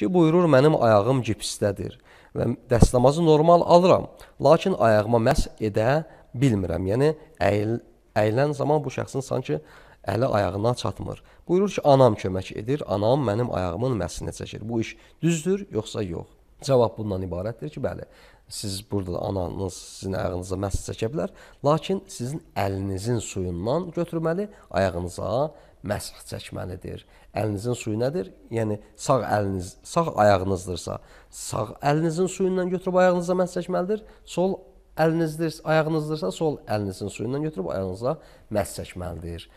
ki, buyurur mənim ayağım gipsdədir və dəstəmazı normal alıram, lakin ayağıma məhz edə bilmirəm. Yəni, əyl əylən zaman bu şəxsin sanki əli ayağına çatmır. Buyurur ki, anam kömək edir, anam mənim ayağımın məhsinə çəkir. Bu iş düzdür, yoxsa yox? Cavab bundan ibarətdir ki, bəli, siz burada ananız sizin ayağınıza məhs çəkə bilər, lakin sizin əlinizin suyundan götürməli, ayağınıza çəkir məsh çəkməlidir. Əlinizin suyu nədir? Yəni sağ əliniz, sağ ayağınızdırsa, sağ əlinizin suyundan götürüb ayağınıza məsh çəkməlidir. Sol əlinizdir, ayağınızdırsa, sol əlinizin suyundan götürüb ayağınıza məsh çəkməlidir.